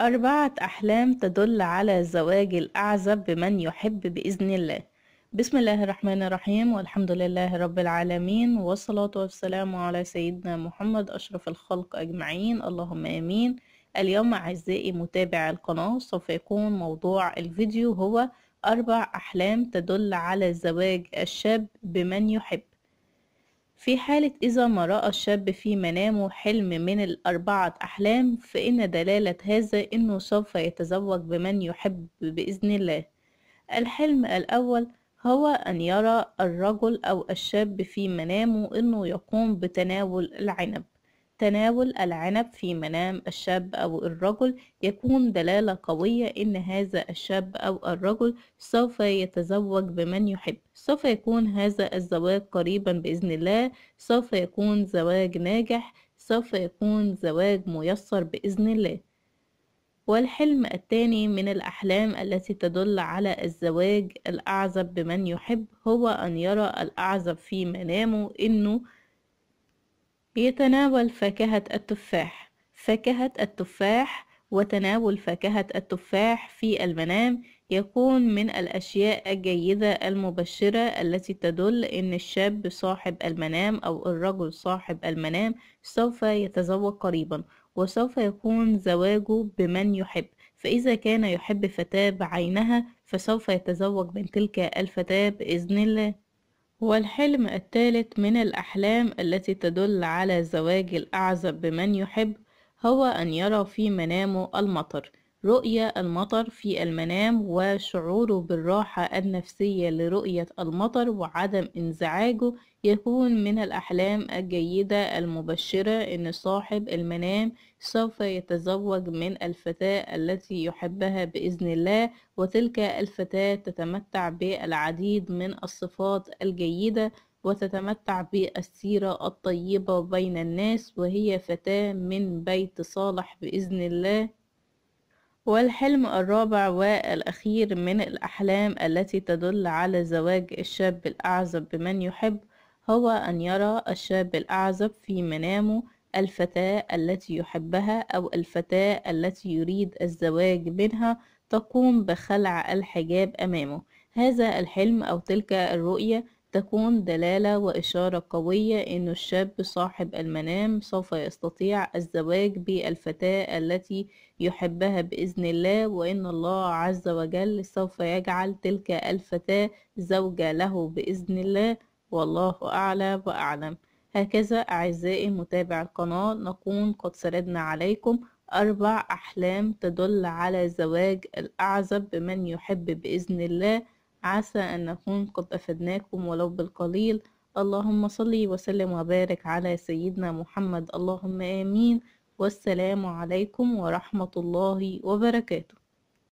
أربعة أحلام تدل على زواج الأعزب بمن يحب بإذن الله بسم الله الرحمن الرحيم والحمد لله رب العالمين والصلاة والسلام على سيدنا محمد أشرف الخلق أجمعين اللهم آمين اليوم أعزائي متابع القناة سوف يكون موضوع الفيديو هو أربع أحلام تدل على زواج الشاب بمن يحب في حالة إذا ما رأى الشاب في منامه حلم من الأربعة أحلام فإن دلالة هذا إنه سوف يتزوج بمن يحب بإذن الله الحلم الأول هو أن يرى الرجل أو الشاب في منامه إنه يقوم بتناول العنب تناول العنب في منام الشاب أو الرجل يكون دلالة قوية إن هذا الشاب أو الرجل سوف يتزوج بمن يحب سوف يكون هذا الزواج قريبا بإذن الله سوف يكون زواج ناجح سوف يكون زواج ميسر بإذن الله والحلم الثاني من الأحلام التي تدل على الزواج الأعزب بمن يحب هو أن يرى الأعزب في منامه إنه يتناول فاكهة التفاح فاكهة التفاح وتناول فاكهة التفاح في المنام يكون من الأشياء الجيدة المبشرة التي تدل إن الشاب صاحب المنام أو الرجل صاحب المنام سوف يتزوج قريبا وسوف يكون زواجه بمن يحب فإذا كان يحب فتاة بعينها فسوف يتزوج من تلك الفتاة بإذن الله والحلم الثالث من الأحلام التي تدل على زواج الأعزب بمن يحب هو أن يرى في منامه المطر رؤية المطر في المنام وشعوره بالراحة النفسية لرؤية المطر وعدم انزعاجه يكون من الأحلام الجيدة المبشرة إن صاحب المنام سوف يتزوج من الفتاة التي يحبها بإذن الله وتلك الفتاة تتمتع بالعديد من الصفات الجيدة وتتمتع بالسيرة الطيبة بين الناس وهي فتاة من بيت صالح بإذن الله والحلم الرابع والأخير من الأحلام التي تدل على زواج الشاب الأعزب بمن يحب هو أن يرى الشاب الأعزب في منامه الفتاة التي يحبها أو الفتاة التي يريد الزواج منها تقوم بخلع الحجاب أمامه هذا الحلم أو تلك الرؤية تكون دلالة وإشارة قوية إن الشاب صاحب المنام سوف يستطيع الزواج بالفتاة التي يحبها بإذن الله وإن الله عز وجل سوف يجعل تلك الفتاة زوجة له بإذن الله والله أعلى وأعلم هكذا أعزائي متابع القناة نكون قد سردنا عليكم أربع أحلام تدل على زواج الأعزب بمن يحب بإذن الله عسى أن نكون قد أفدناكم ولو بالقليل اللهم صل وسلم وبارك على سيدنا محمد اللهم آمين والسلام عليكم ورحمة الله وبركاته